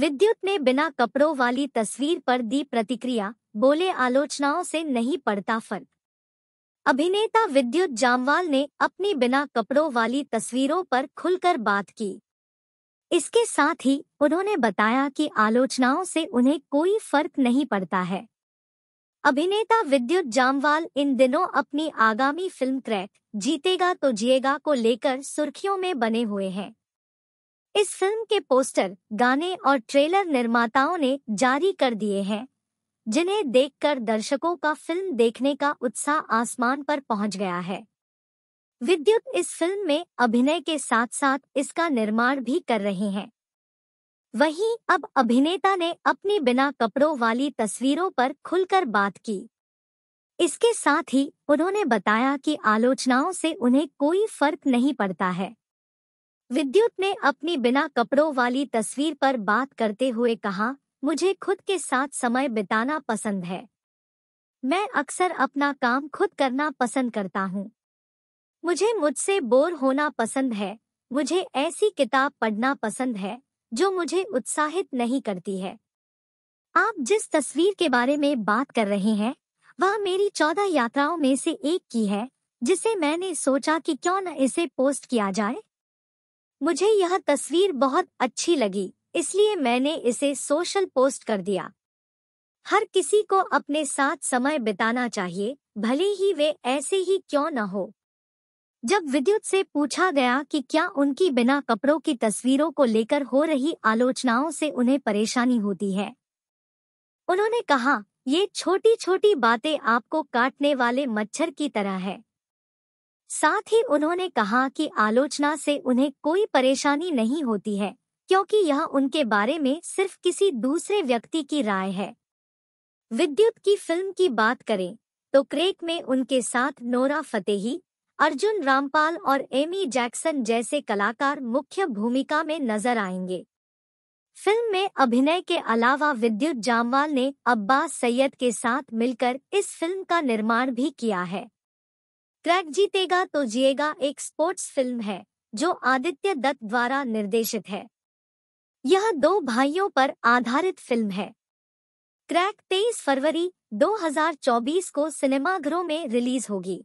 विद्युत ने बिना कपड़ों वाली तस्वीर पर दी प्रतिक्रिया बोले आलोचनाओं से नहीं पड़ता फर्क अभिनेता विद्युत जामवाल ने अपनी बिना कपड़ों वाली तस्वीरों पर खुलकर बात की इसके साथ ही उन्होंने बताया कि आलोचनाओं से उन्हें कोई फर्क नहीं पड़ता है अभिनेता विद्युत जामवाल इन दिनों अपनी आगामी फिल्म क्रैक जीतेगा तो जिएगा को लेकर सुर्खियों में बने हुए हैं इस फिल्म के पोस्टर गाने और ट्रेलर निर्माताओं ने जारी कर दिए हैं जिन्हें देखकर दर्शकों का फिल्म देखने का उत्साह आसमान पर पहुंच गया है विद्युत इस फिल्म में अभिनय के साथ साथ इसका निर्माण भी कर रहे हैं वहीं अब अभिनेता ने अपनी बिना कपड़ों वाली तस्वीरों पर खुलकर बात की इसके साथ ही उन्होंने बताया कि आलोचनाओं से उन्हें कोई फर्क नहीं पड़ता है विद्युत ने अपनी बिना कपड़ों वाली तस्वीर पर बात करते हुए कहा मुझे खुद के साथ समय बिताना पसंद है मैं अक्सर अपना काम खुद करना पसंद करता हूँ मुझे मुझसे बोर होना पसंद है मुझे ऐसी किताब पढ़ना पसंद है जो मुझे उत्साहित नहीं करती है आप जिस तस्वीर के बारे में बात कर रहे हैं वह मेरी चौदह यात्राओं में से एक की है जिसे मैंने सोचा कि क्यों न इसे पोस्ट किया जाए मुझे यह तस्वीर बहुत अच्छी लगी इसलिए मैंने इसे सोशल पोस्ट कर दिया हर किसी को अपने साथ समय बिताना चाहिए भले ही वे ऐसे ही क्यों न हो जब विद्युत से पूछा गया कि क्या उनकी बिना कपड़ों की तस्वीरों को लेकर हो रही आलोचनाओं से उन्हें परेशानी होती है उन्होंने कहा ये छोटी छोटी बातें आपको काटने वाले मच्छर की तरह है साथ ही उन्होंने कहा कि आलोचना से उन्हें कोई परेशानी नहीं होती है क्योंकि यह उनके बारे में सिर्फ किसी दूसरे व्यक्ति की राय है विद्युत की फिल्म की बात करें तो क्रेक में उनके साथ नोरा फतेही अर्जुन रामपाल और एमी जैक्सन जैसे कलाकार मुख्य भूमिका में नजर आएंगे फिल्म में अभिनय के अलावा विद्युत जामवाल ने अब्बास सैयद के साथ मिलकर इस फिल्म का निर्माण भी किया है ट्रैक जीतेगा तो जिएगा एक स्पोर्ट्स फिल्म है जो आदित्य दत्त द्वारा निर्देशित है यह दो भाइयों पर आधारित फिल्म है क्रैक 23 फरवरी 2024 को सिनेमाघरों में रिलीज होगी